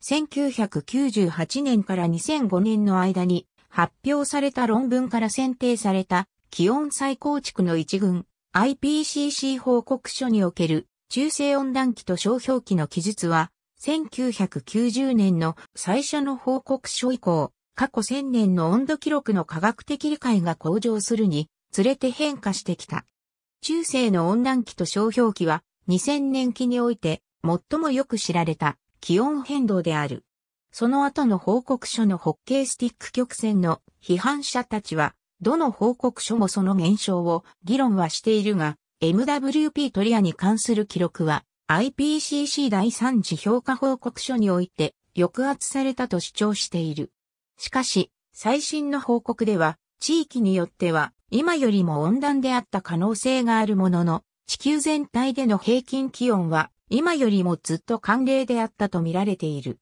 1998年から2005年の間に発表された論文から選定された気温再構築の一群 IPCC 報告書における中性温暖期と商標期の記述は1990年の最初の報告書以降過去1000年の温度記録の科学的理解が向上するにつれて変化してきた。中世の温暖期と商標期は2000年期において最もよく知られた気温変動である。その後の報告書のホッケースティック曲線の批判者たちは、どの報告書もその現象を議論はしているが、MWP トリアに関する記録は IPCC 第3次評価報告書において抑圧されたと主張している。しかし、最新の報告では、地域によっては今よりも温暖であった可能性があるものの、地球全体での平均気温は今よりもずっと慣例であったと見られている。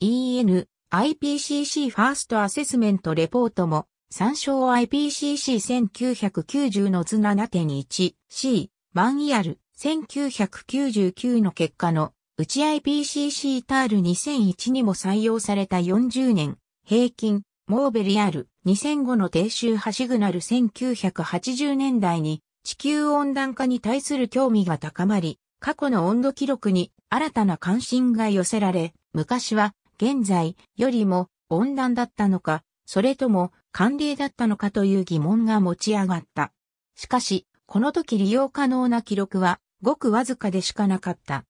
EN、IPCC ファーストアセスメントレポートも、参照 IPCC1990 の図 7.1C、万イヤル1999の結果の、うち IPCC タール2001にも採用された40年、平均、モーベリアル2005の低周波シグナル1980年代に地球温暖化に対する興味が高まり、過去の温度記録に新たな関心が寄せられ、昔は現在よりも温暖だったのか、それとも寒冷だったのかという疑問が持ち上がった。しかし、この時利用可能な記録はごくわずかでしかなかった。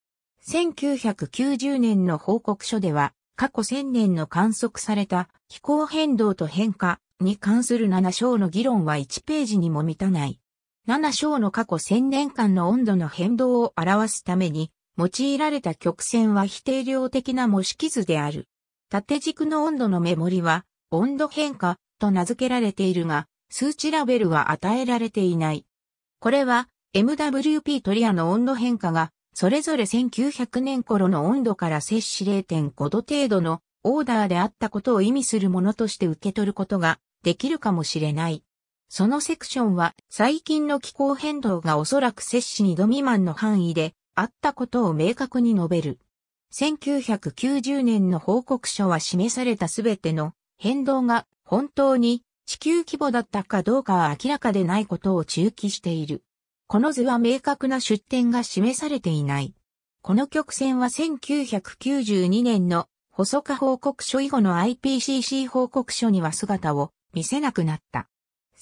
1990年の報告書では、過去1000年の観測された気候変動と変化に関する7章の議論は1ページにも満たない。7章の過去1000年間の温度の変動を表すために、用いられた曲線は否定量的な模式図である。縦軸の温度のメモリは、温度変化と名付けられているが、数値ラベルは与えられていない。これは、MWP トリアの温度変化が、それぞれ1900年頃の温度から摂氏0.5度程度のオーダーであったことを意味するものとして受け取ることができるかもしれない。そのセクションは最近の気候変動がおそらく摂氏2度未満の範囲であったことを明確に述べる。1990年の報告書は示されたすべての変動が本当に地球規模だったかどうかは明らかでないことを中期している。この図は明確な出典が示されていない。この曲線は1992年の細化報告書以後の IPCC 報告書には姿を見せなくなった。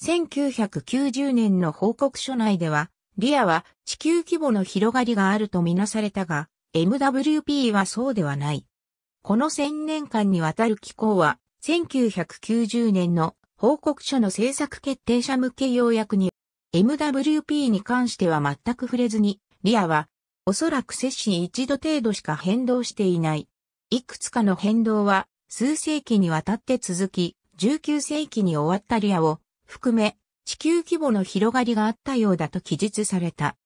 1990年の報告書内では、リアは地球規模の広がりがあるとみなされたが、MWP はそうではない。この1000年間にわたる機構は、1990年の報告書の政策決定者向け要約に、MWP に関しては全く触れずに、リアは、おそらく摂氏一度程度しか変動していない。いくつかの変動は、数世紀にわたって続き、19世紀に終わったリアを、含め、地球規模の広がりがあったようだと記述された。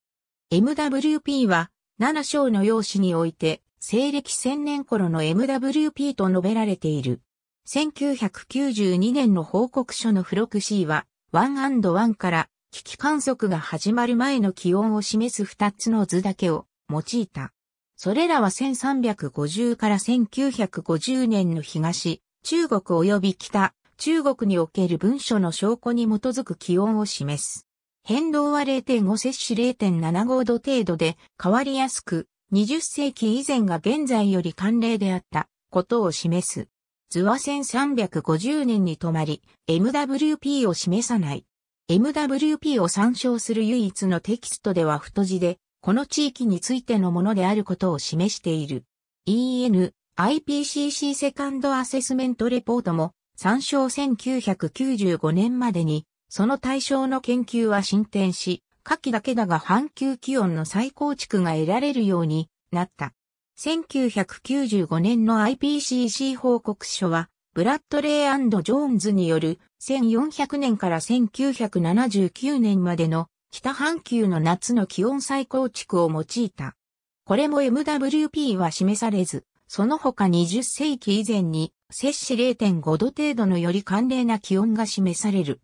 MWP は、7章の用紙において、西暦1000年頃の MWP と述べられている。1992年の報告書の付録 C は、1&1 から危機観測が始まる前の気温を示す2つの図だけを用いた。それらは1350から1950年の東、中国及び北、中国における文書の証拠に基づく気温を示す。変動は0.5摂氏0.75度程度で変わりやすく、20世紀以前が現在より寒冷であったことを示す。図は1350年に止まり、MWP を示さない。MWP を参照する唯一のテキストでは太字で、この地域についてのものであることを示している。EN IPCC セカンドアセスメントレポートも参照1995年までに、その対象の研究は進展し、夏季だけだが半球気温の再構築が得られるようになった。1995年の IPCC 報告書は、ブラッドレイジョーンズによる1400年から1979年までの北半球の夏の気温再構築を用いた。これも MWP は示されず、その他20世紀以前に摂氏0.5度程度のより寒冷な気温が示される。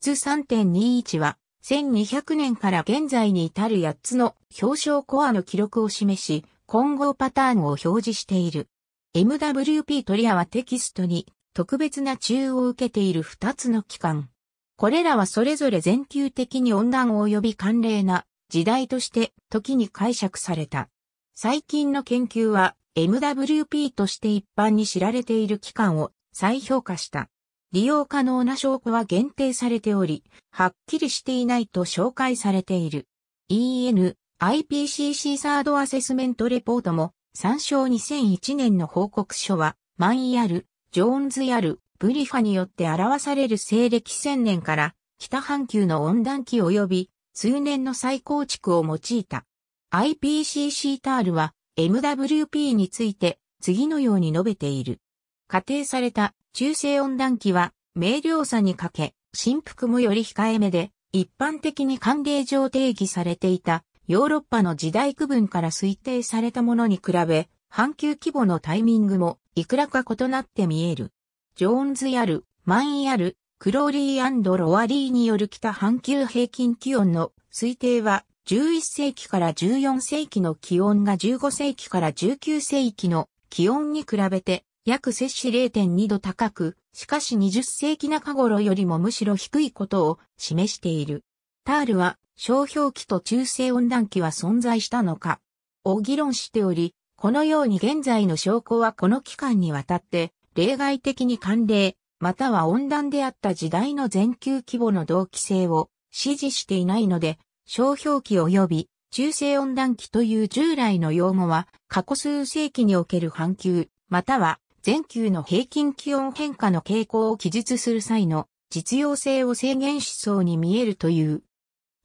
図3.21は、1200年から現在に至る8つの表彰コアの記録を示し、混合パターンを表示している。MWP トリアはテキストに特別な注意を受けている2つの機関。これらはそれぞれ全球的に温暖及び寒冷な時代として時に解釈された。最近の研究は MWP として一般に知られている期間を再評価した。利用可能な証拠は限定されており、はっきりしていないと紹介されている。EN、IPCC サードアセスメントレポートも、参照2001年の報告書は、マイヤル、ジョーンズヤル、ブリファによって表される西暦1000年から北半球の温暖期及び数年の再構築を用いた。IPCC タールは MWP について次のように述べている。仮定された中性温暖期は明瞭さにかけ、振幅もより控えめで、一般的に寒冷上定義されていたヨーロッパの時代区分から推定されたものに比べ、半球規模のタイミングもいくらか異なって見える。ジョーンズやる、マインやる、クローリーロワリーによる北半球平均気温の推定は11世紀から14世紀の気温が15世紀から19世紀の気温に比べて約摂氏0.2度高く、しかし20世紀中頃よりもむしろ低いことを示している。タールは、商標期と中性温暖期は存在したのか、を議論しており、このように現在の証拠はこの期間にわたって、例外的に寒冷、または温暖であった時代の全球規模の同期性を支持していないので、商標期及び中性温暖期という従来の用語は過去数世紀における半球、または全球の平均気温変化の傾向を記述する際の実用性を制限しそうに見えるという。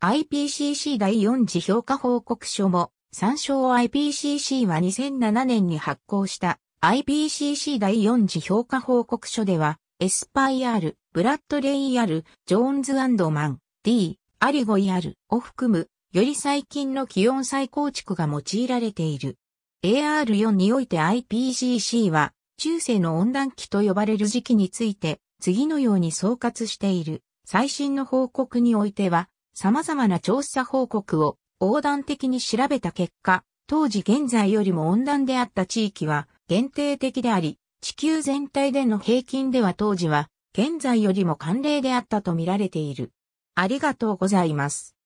IPCC 第4次評価報告書も参照 IPCC は2007年に発行した IPCC 第4次評価報告書ではエスパイアール、ブラッドレイヤル、ジョーンズマン、D、アリゴイアルを含む、より最近の気温再構築が用いられている。AR4 において IPCC は、中世の温暖期と呼ばれる時期について、次のように総括している。最新の報告においては、様々な調査報告を横断的に調べた結果、当時現在よりも温暖であった地域は限定的であり、地球全体での平均では当時は現在よりも寒冷であったと見られている。ありがとうございます。